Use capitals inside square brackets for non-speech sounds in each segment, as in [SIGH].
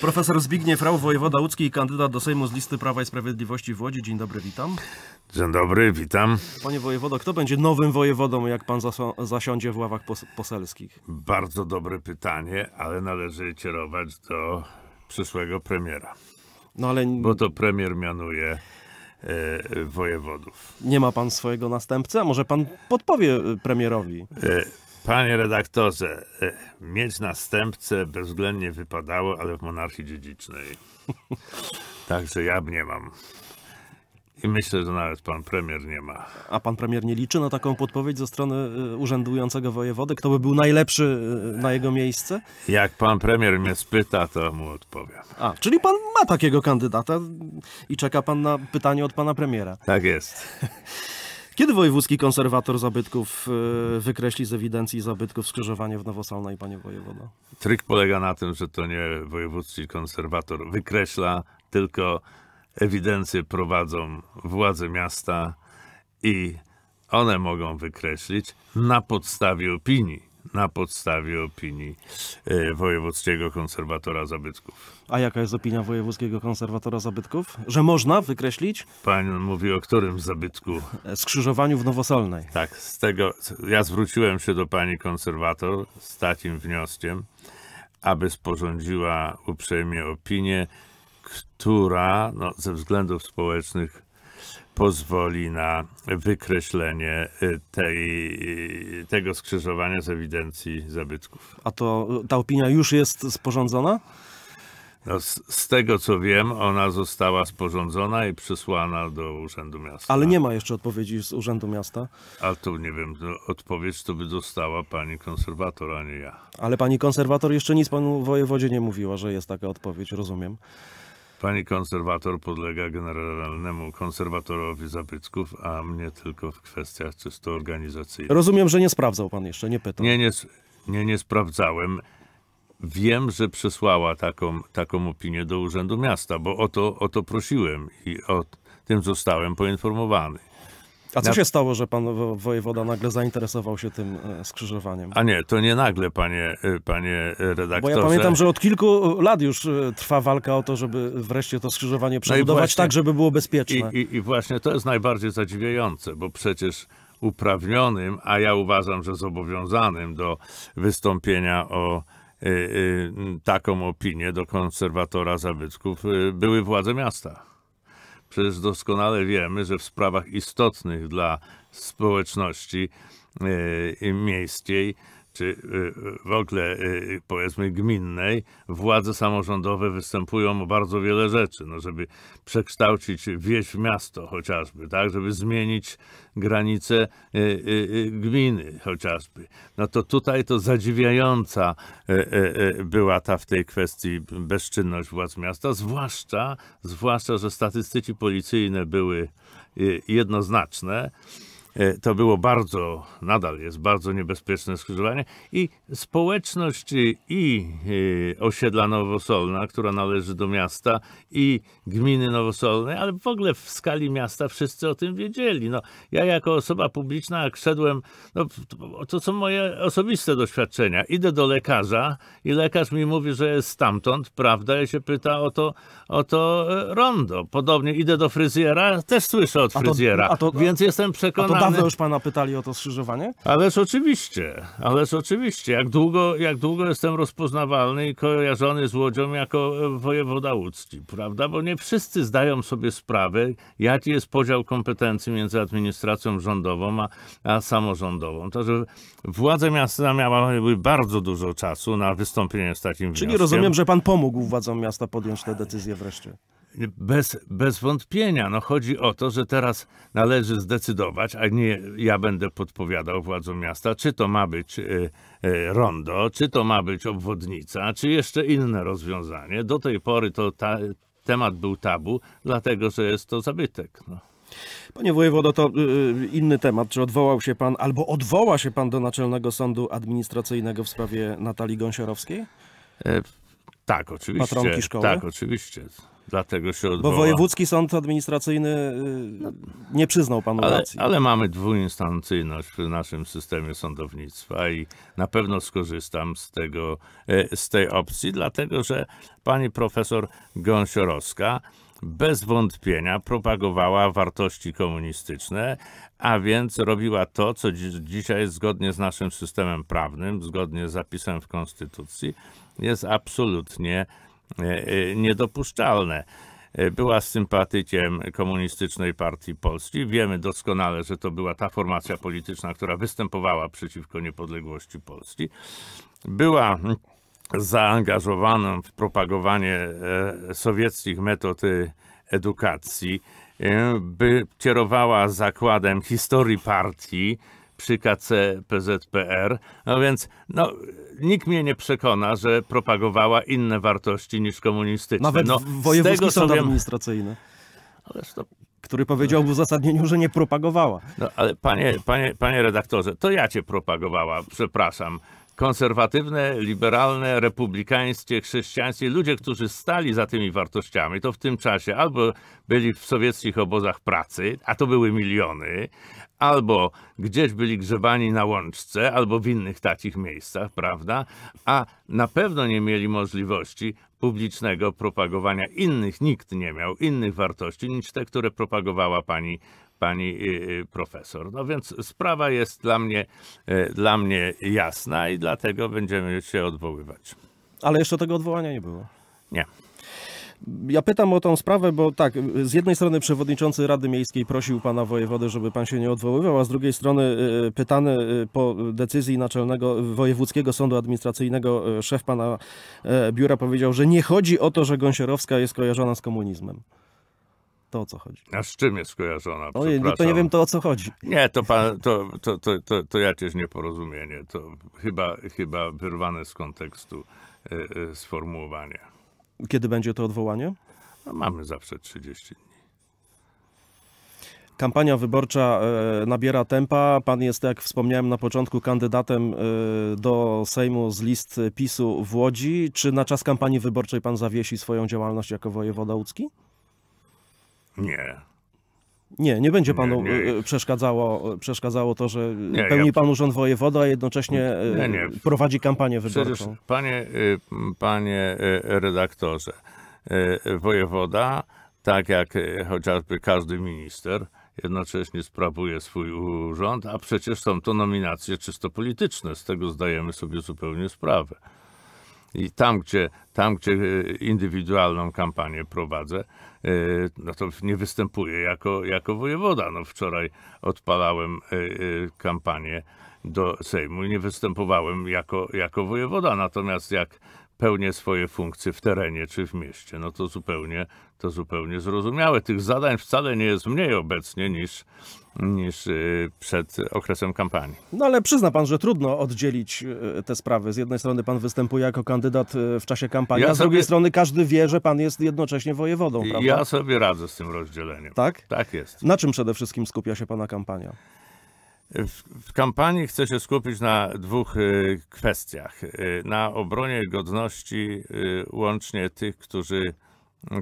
Profesor Zbigniew Rau, wojewoda łódzki kandydat do Sejmu z listy Prawa i Sprawiedliwości w Łodzi. Dzień dobry, witam. Dzień dobry, witam. Panie wojewodo, kto będzie nowym wojewodą, jak pan zasiądzie w ławach pos poselskich? Bardzo dobre pytanie, ale należy kierować do przyszłego premiera. No ale... Bo to premier mianuje e, wojewodów. Nie ma pan swojego następcy? A może pan podpowie e, premierowi? E, Panie redaktorze, e, mieć następcę bezwzględnie wypadało, ale w monarchii dziedzicznej. [LAUGHS] Także ja nie mam. I myślę, że nawet pan premier nie ma. A pan premier nie liczy na taką podpowiedź ze strony e, urzędującego wojewody? Kto by był najlepszy e, na jego miejsce? Jak pan premier mnie spyta, to mu odpowiem. A, czyli pan ma takiego kandydata i czeka pan na pytanie od pana premiera. Tak jest. [LAUGHS] Kiedy wojewódzki konserwator zabytków e, wykreśli z ewidencji zabytków skrzyżowanie w Nowosalnej, panie wojewodo? Tryk polega na tym, że to nie wojewódzki konserwator wykreśla, tylko ewidencje prowadzą władze miasta i one mogą wykreślić na podstawie opinii na podstawie opinii e, Wojewódzkiego Konserwatora Zabytków. A jaka jest opinia Wojewódzkiego Konserwatora Zabytków? Że można wykreślić? Pan mówi o którym zabytku? E, skrzyżowaniu w Nowosolnej. Tak, z tego ja zwróciłem się do pani konserwator z takim wnioskiem, aby sporządziła uprzejmie opinię, która no, ze względów społecznych pozwoli na wykreślenie y, tej, y, tego skrzyżowania z ewidencji zabytków. A to ta opinia już jest sporządzona? No z, z, tego co wiem, ona została sporządzona i przysłana do Urzędu Miasta. Ale nie ma jeszcze odpowiedzi z Urzędu Miasta. A tu nie wiem, no, odpowiedź to by dostała pani konserwator, a nie ja. Ale pani konserwator jeszcze nic panu wojewodzie nie mówiła, że jest taka odpowiedź, rozumiem. Pani konserwator podlega generalnemu konserwatorowi zabytków, a mnie tylko w kwestiach czysto organizacyjnych. Rozumiem, że nie sprawdzał pan jeszcze, nie pytał. Nie, nie, nie, nie sprawdzałem. Wiem, że przysłała taką, taką opinię do Urzędu Miasta, bo o to, o to prosiłem i o tym zostałem poinformowany. A co się stało, że pan wojewoda nagle zainteresował się tym e, skrzyżowaniem? A nie, to nie nagle, panie, e, panie redaktorze. Bo ja pamiętam, że od kilku lat już e, trwa walka o to, żeby wreszcie to skrzyżowanie przebudować no tak, żeby było bezpieczne. I, i, I właśnie to jest najbardziej zadziwiające, bo przecież uprawnionym, a ja uważam, że zobowiązanym do wystąpienia o y, y, taką opinię do konserwatora zabytków y, były władze miasta. Przecież doskonale wiemy, że w sprawach istotnych dla społeczności e, miejskiej czy y, y, w ogóle y, powiedzmy gminnej, władze samorządowe występują o bardzo wiele rzeczy, no żeby przekształcić wieś w miasto chociażby, tak, żeby zmienić granice gminy chociażby. No to tutaj to zadziwiająca była ta w tej kwestii bezczynność władz miasta, zwłaszcza, zwłaszcza, że statystyki policyjne były jednoznaczne, E, to było bardzo, nadal jest bardzo niebezpieczne skrzyżowanie i społeczność i e, osiedla Nowosolna, która należy do miasta i gminy Nowosolnej, ale w ogóle w skali miasta wszyscy o tym wiedzieli. No, ja jako osoba publiczna, jak szedłem, no, to są moje osobiste doświadczenia. Idę do lekarza i lekarz mi mówi, że jest stamtąd, prawda? Ja się pyta o to, o to e, rondo. Podobnie idę do fryzjera, też słyszę od fryzjera, a to, a to, więc jestem przekonany, dawno już pana pytali o to skrzyżowanie? Ależ oczywiście, ależ oczywiście. Jak długo, jak długo jestem rozpoznawalny i kojarzony z Łodzią jako e, wojewoda łódzki, prawda? Bo nie wszyscy zdają sobie sprawę, jaki jest podział kompetencji między administracją rządową a, a samorządową. To, że władze miasta miały bardzo dużo czasu na wystąpienie z takim Czyli wnioskiem. Czyli rozumiem, że pan pomógł władzom miasta podjąć tę decyzję wreszcie. Bez, bez wątpienia. No, chodzi o to, że teraz należy zdecydować, a nie ja będę podpowiadał władzom miasta, czy to ma być e, e, rondo, czy to ma być obwodnica, czy jeszcze inne rozwiązanie. Do tej pory to ta, temat był tabu, dlatego że jest to zabytek. No. Panie wojewodo, to y, y, inny temat. Czy odwołał się pan albo odwoła się pan do Naczelnego Sądu Administracyjnego w sprawie Natalii Gąsiorowskiej? E, tak, oczywiście. Patronki szkoły? Tak, oczywiście. Dlatego się odwoła. Bo Wojewódzki Sąd Administracyjny y, no. nie przyznał panu ale, racji. Ale mamy dwuinstancyjność w naszym systemie sądownictwa i na pewno skorzystam z, tego, e, z tej opcji, dlatego że pani profesor Gąsiorowska bez wątpienia propagowała wartości komunistyczne, a więc robiła to, co dzisiaj zgodnie z naszym systemem prawnym, zgodnie z zapisem w Konstytucji, jest absolutnie E, e, niedopuszczalne. E, była sympatykiem Komunistycznej Partii Polskiej. Wiemy doskonale, że to była ta formacja polityczna, która występowała przeciwko niepodległości Polski. Była zaangażowana w propagowanie sowieckich metod edukacji, by kierowała zakładem historii partii, przy KC PZPR, no więc no, nikt mnie nie przekona, że propagowała inne wartości niż komunistyczne. Nawet no, wojewódzki sąd wiem, administracyjny. Ależ to który powiedział w uzasadnieniu, że nie propagowała. No ale panie, panie, panie redaktorze, to ja cię propagowała, przepraszam konserwatywne, liberalne, republikańskie, chrześcijańskie, ludzie, którzy stali za tymi wartościami, to w tym czasie albo byli w sowieckich obozach pracy, a to były miliony, albo gdzieś byli grzebani na łączce, albo w innych takich miejscach, prawda? A na pewno nie mieli możliwości publicznego propagowania innych, nikt nie miał innych wartości niż te, które propagowała pani pani y, y, profesor. No więc sprawa jest dla mnie, y, dla mnie jasna i dlatego będziemy się odwoływać. Ale jeszcze tego odwołania nie było. Nie. Ja pytam o tą sprawę, bo tak, z jednej strony przewodniczący Rady Miejskiej prosił pana wojewodę, żeby pan się nie odwoływał, a z drugiej strony pytany po decyzji Naczelnego Wojewódzkiego Sądu Administracyjnego szef pana biura powiedział, że nie chodzi o to, że Gąsierowska jest kojarzona z komunizmem. To o co chodzi. A z czym jest skojarzona? No, nie, to nie wiem to o co chodzi. Nie, to, pan, to, to, to, to, to jakieś nieporozumienie. To chyba, chyba wyrwane z kontekstu y, y, sformułowanie. Kiedy będzie to odwołanie? No, mamy zawsze 30 dni. Kampania wyborcza e, nabiera tempa. Pan jest, jak wspomniałem na początku, kandydatem do Sejmu z list PiSu w Łodzi. Czy na czas kampanii wyborczej pan zawiesi swoją działalność jako wojewoda łódzki? Nie. Nie, nie będzie panu nie, nie. Przeszkadzało, e, przeszkadzało to, że nie, pełni ja... pan urząd wojewoda, a jednocześnie e, prowadzi kampanię wyborczą. Przecież, panie, e, panie redaktorze, wojewoda, tak jak chociażby każdy minister, jednocześnie sprawuje swój urząd, a przecież są to nominacje czysto polityczne, z tego zdajemy sobie zupełnie sprawę i tam, gdzie, tam, gdzie e, indywidualną kampanię prowadzę, e, no to nie występuję jako, jako wojewoda. No wczoraj odpalałem e, kampanię do Sejmu i nie występowałem jako, jako wojewoda. Natomiast jak pełnię swoje funkcje w terenie czy w mieście. No to zupełnie, to zupełnie zrozumiałe. Tych zadań wcale nie jest mniej obecnie niż, niż y, przed okresem kampanii. No ale przyzna pan, że trudno oddzielić y, te sprawy. Z jednej strony pan występuje jako kandydat y, w czasie kampanii, ja a z sobie... drugiej strony każdy wie, że pan jest jednocześnie wojewodą, prawda? Ja sobie radzę z tym rozdzieleniem. Tak? Tak jest. Na czym przede wszystkim skupia się pana kampania? W kampanii chcę się skupić na dwóch y, kwestiach. Y, na obronie godności y, łącznie tych, którzy,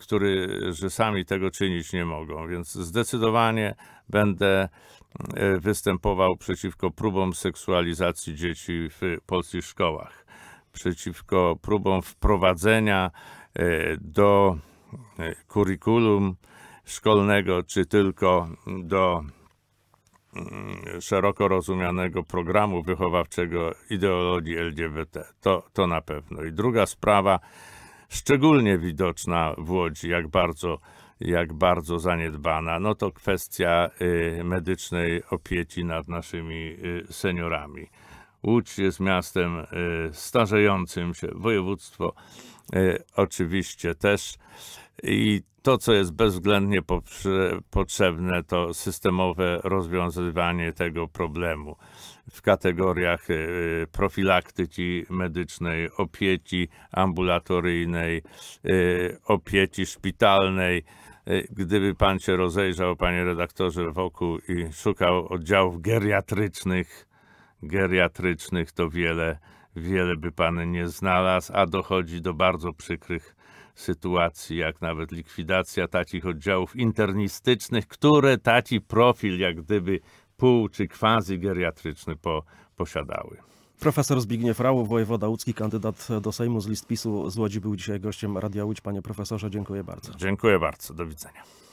którzy sami tego czynić nie mogą, więc zdecydowanie będę występował przeciwko próbom seksualizacji dzieci w polskich szkołach, przeciwko próbom wprowadzenia do kurikulum szkolnego, czy tylko do Mm, szeroko rozumianego programu wychowawczego ideologii LGBT. To, to na pewno. I druga sprawa, szczególnie widoczna w Łodzi, jak bardzo, jak bardzo zaniedbana, no to kwestia y, medycznej opieki nad naszymi y, seniorami. Łódź jest miastem y, starzejącym się, województwo oczywiście też. I to, co jest bezwzględnie potrzebne, to systemowe rozwiązywanie tego problemu w kategoriach y, profilaktyki medycznej, opieki ambulatoryjnej, y, opieki szpitalnej. Y, gdyby pan się rozejrzał, panie redaktorze, wokół i szukał oddziałów geriatrycznych, geriatrycznych to wiele, wiele by pan nie znalazł, a dochodzi do bardzo przykrych sytuacji, jak nawet likwidacja takich oddziałów internistycznych, które taki profil jak gdyby pół czy quasi geriatryczny po, posiadały. Profesor Zbigniew Rałów, wojewoda łódzki, kandydat do Sejmu z list PiSu z Łodzi był dzisiaj gościem Radia Łódź. Panie profesorze, dziękuję bardzo. Dziękuję bardzo, do widzenia.